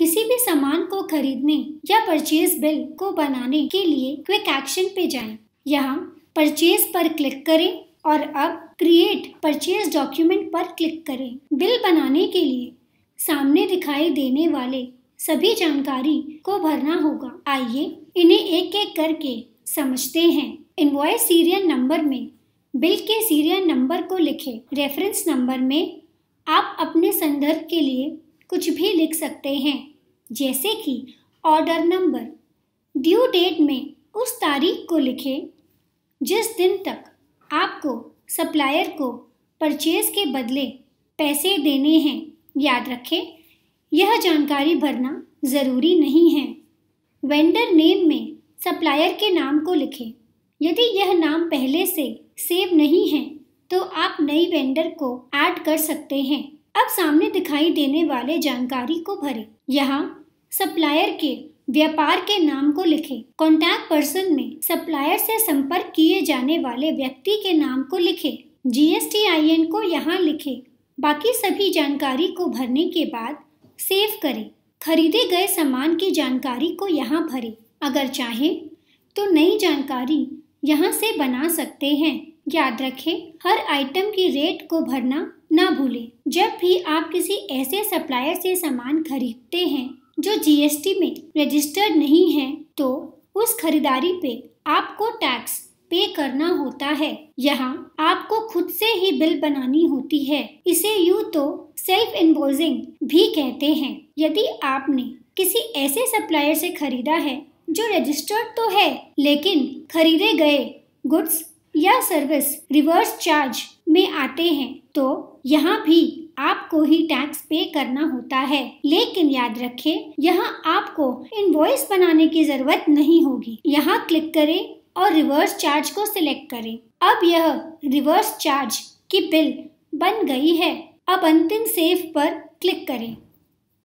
किसी भी सामान को खरीदने या परचेज बिल को बनाने के लिए क्विक एक्शन पे जाएं। यहाँ परचेज पर क्लिक करें और अब क्रिएट परचेज डॉक्यूमेंट पर क्लिक करें बिल बनाने के लिए सामने दिखाई देने वाले सभी जानकारी को भरना होगा आइए इन्हें एक एक करके समझते हैं इनवॉइस सीरियल नंबर में बिल के सीरियल नंबर को लिखें रेफरेंस नंबर में आप अपने संदर्भ के लिए कुछ भी लिख सकते हैं जैसे कि ऑर्डर नंबर ड्यू डेट में उस तारीख को लिखें जिस दिन तक आपको सप्लायर को परचेज के बदले पैसे देने हैं याद रखें यह जानकारी भरना ज़रूरी नहीं है वेंडर नेम में सप्लायर के नाम को लिखें यदि यह नाम पहले से सेव नहीं है तो आप नई वेंडर को ऐड कर सकते हैं अब सामने दिखाई देने वाले जानकारी को भरें। यहाँ सप्लायर के व्यापार के नाम को लिखें। कॉन्टैक्ट पर्सन में सप्लायर से संपर्क किए जाने वाले व्यक्ति के नाम को लिखें। जी को यहाँ लिखें। बाकी सभी जानकारी को भरने के बाद सेव करें खरीदे गए सामान की जानकारी को यहाँ भरें अगर चाहें तो नई जानकारी यहाँ से बना सकते हैं याद रखें हर आइटम की रेट को भरना ना भूलें जब भी आप किसी ऐसे सप्लायर से सामान खरीदते हैं जो जीएसटी में रजिस्टर्ड नहीं है तो उस खरीदारी पे आपको टैक्स पे करना होता है यहाँ आपको खुद से ही बिल बनानी होती है इसे यू तो सेल्फ इन्वोजिंग भी कहते हैं यदि आपने किसी ऐसे सप्लायर से खरीदा है जो रजिस्टर्ड तो है लेकिन खरीदे गए गुड्स या सर्विस रिवर्स चार्ज में आते हैं तो यहाँ भी आपको ही टैक्स पे करना होता है लेकिन याद रखें यहाँ आपको इनवॉइस बनाने की जरूरत नहीं होगी यहाँ क्लिक करें और रिवर्स चार्ज को सिलेक्ट करें अब यह रिवर्स चार्ज की बिल बन गई है अब अंतिम सेव पर क्लिक करें